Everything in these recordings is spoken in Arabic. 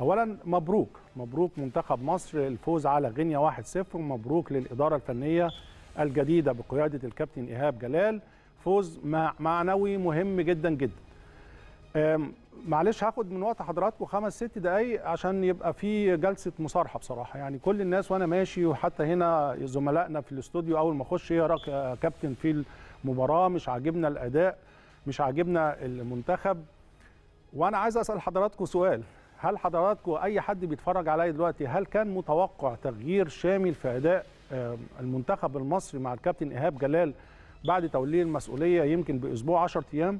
اولا مبروك مبروك منتخب مصر الفوز على غينيا 1-0 ومبروك للاداره الفنيه الجديده بقياده الكابتن ايهاب جلال فوز معنوي مهم جدا جدا معلش هاخد من وقت حضراتكم خمس ست دقايق عشان يبقى في جلسه مصارحه بصراحه يعني كل الناس وانا ماشي وحتى هنا زملائنا في الاستوديو اول ما اخش يا كابتن في المباراه مش عاجبنا الاداء مش عاجبنا المنتخب وانا عايز اسال حضراتكم سؤال هل حضراتكم اي حد بيتفرج عليا دلوقتي هل كان متوقع تغيير شامل في اداء المنتخب المصري مع الكابتن ايهاب جلال بعد توليه المسؤوليه يمكن باسبوع 10 ايام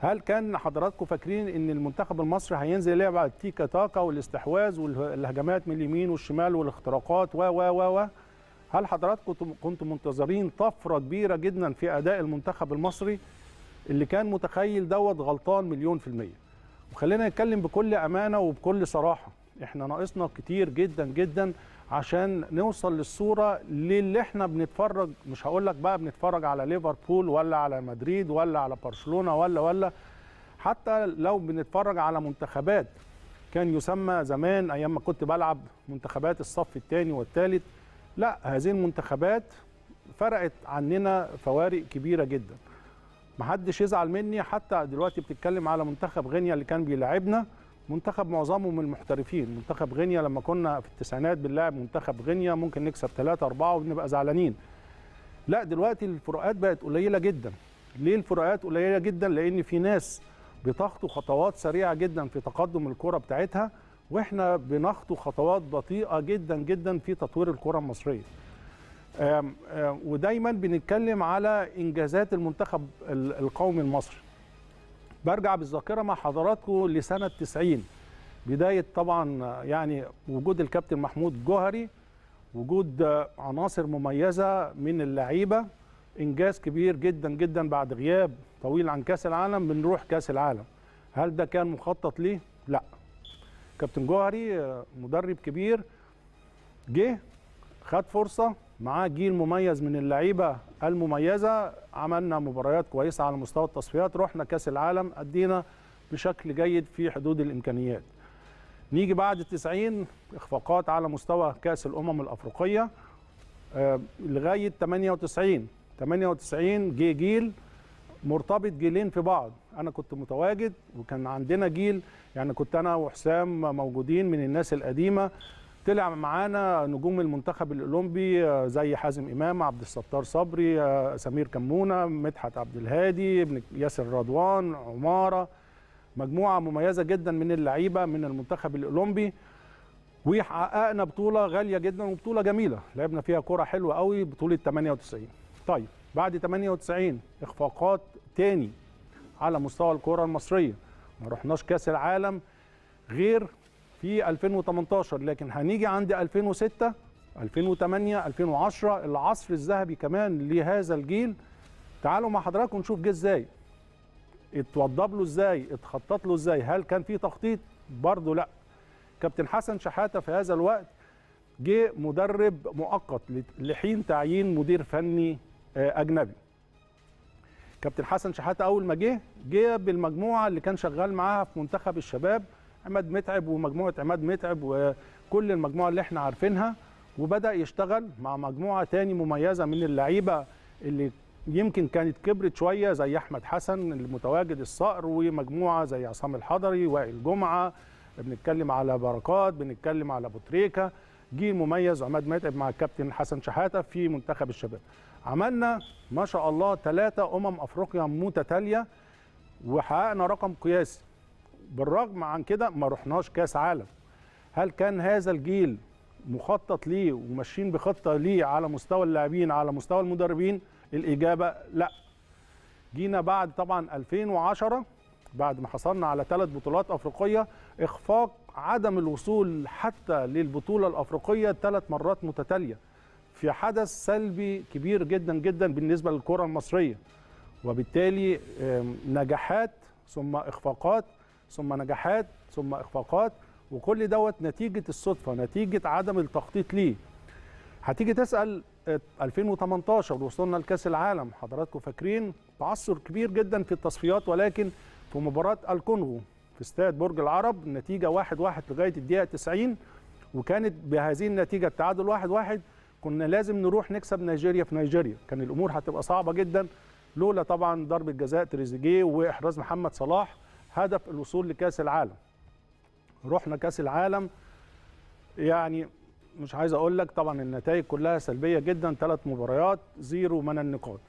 هل كان حضراتكم فاكرين ان المنتخب المصري هينزل يلعب على التيكا تاكا والاستحواذ والهجمات من اليمين والشمال والاختراقات و و و و هل حضراتكم كنتم منتظرين طفره كبيره جدا في اداء المنتخب المصري اللي كان متخيل دوت غلطان مليون في الميه وخلينا نتكلم بكل امانه وبكل صراحه احنا ناقصنا كتير جدا جدا عشان نوصل للصوره للي احنا بنتفرج مش هقول لك بقى بنتفرج على ليفربول ولا على مدريد ولا على برشلونه ولا ولا حتى لو بنتفرج على منتخبات كان يسمى زمان ايام ما كنت بلعب منتخبات الصف الثاني والثالث لا هذه المنتخبات فرقت عننا فوارق كبيره جدا محدش يزعل مني حتى دلوقتي بتتكلم على منتخب غينيا اللي كان بيلعبنا منتخب معظمه من المحترفين منتخب غينيا لما كنا في التسعينات بنلاعب منتخب غينيا ممكن نكسب 3 4 وبنبقى زعلانين لا دلوقتي الفروقات بقت قليله جدا ليه الفروقات قليله جدا لان في ناس بتخطو خطوات سريعه جدا في تقدم الكره بتاعتها واحنا بنخطو خطوات بطيئه جدا جدا في تطوير الكره المصريه ودايما بنتكلم على انجازات المنتخب القومي المصري برجع بالذاكره مع حضراتكم لسنه 90 بدايه طبعا يعني وجود الكابتن محمود جوهري وجود آه، عناصر مميزه من اللعيبه انجاز كبير جدا جدا بعد غياب طويل عن كاس العالم بنروح كاس العالم هل ده كان مخطط ليه لا كابتن جوهري آه، مدرب كبير جه خد فرصه معاه جيل مميز من اللعيبه المميزه عملنا مباريات كويسه على مستوى التصفيات رحنا كاس العالم ادينا بشكل جيد في حدود الامكانيات نيجي بعد 90 اخفاقات على مستوى كاس الامم الافريقيه آه، لغايه 98 98 جه جيل مرتبط جيلين في بعض انا كنت متواجد وكان عندنا جيل يعني كنت انا وحسام موجودين من الناس القديمه طلع معانا نجوم المنتخب الاولمبي آه، زي حازم امام عبد الستار صبري آه، سمير كمونه مدحت عبد الهادي ابن ياسر رضوان عماره مجموعه مميزه جدا من اللعيبه من المنتخب الاولمبي وحققنا بطوله غاليه جدا وبطوله جميله لعبنا فيها كره حلوه قوي بطوله 98 طيب بعد 98 اخفاقات تاني على مستوى الكره المصريه ما رحناش كاس العالم غير في 2018 لكن هنيجي عند 2006 2008 2010 العصر الذهبي كمان لهذا الجيل تعالوا مع حضراتكم نشوف جه ازاي اتوضب له ازاي اتخطط له ازاي هل كان في تخطيط برضه لا كابتن حسن شحاته في هذا الوقت جه مدرب مؤقت لحين تعيين مدير فني آه، اجنبي كابتن حسن شحاته اول ما جه جه بالمجموعه اللي كان شغال معاها في منتخب الشباب عماد متعب ومجموعه عماد متعب وكل المجموعه اللي احنا عارفينها وبدا يشتغل مع مجموعه تاني مميزه من اللعيبه اللي يمكن كانت كبرت شويه زي احمد حسن المتواجد الصقر ومجموعه زي عصام الحضري وائل جمعه بنتكلم على بركات بنتكلم على بوتريكا جيل مميز عماد متعب مع الكابتن حسن شحاته في منتخب الشباب عملنا ما شاء الله ثلاثة أمم أفريقيا متتالية وحققنا رقم قياسي بالرغم عن كده ما رحناش كاس عالم هل كان هذا الجيل مخطط ليه وماشيين بخطه ليه على مستوى اللاعبين على مستوى المدربين الاجابه لا جينا بعد طبعا 2010 بعد ما حصلنا على ثلاث بطولات افريقيه اخفاق عدم الوصول حتى للبطوله الافريقيه ثلاث مرات متتاليه في حدث سلبي كبير جدا جدا بالنسبه للكره المصريه وبالتالي نجاحات ثم اخفاقات ثم نجاحات ثم اخفاقات وكل دوت نتيجه الصدفه نتيجه عدم التخطيط ليه هتيجي تسال 2018 وصلنا لكاس العالم حضراتكم فاكرين تعثر كبير جدا في التصفيات ولكن في مباراه الكونغو في استاد برج العرب النتيجه 1 1 لغايه الدقيقه 90 وكانت بهذه النتيجه التعادل 1 1 كنا لازم نروح نكسب نيجيريا في نيجيريا كان الامور هتبقى صعبه جدا لولا طبعا ضربه جزاء تريزيجيه واحراز محمد صلاح هدف الوصول لكاس العالم رحنا كاس العالم يعني مش عايز اقول لك طبعا النتائج كلها سلبيه جدا ثلاث مباريات زيرو من النقاط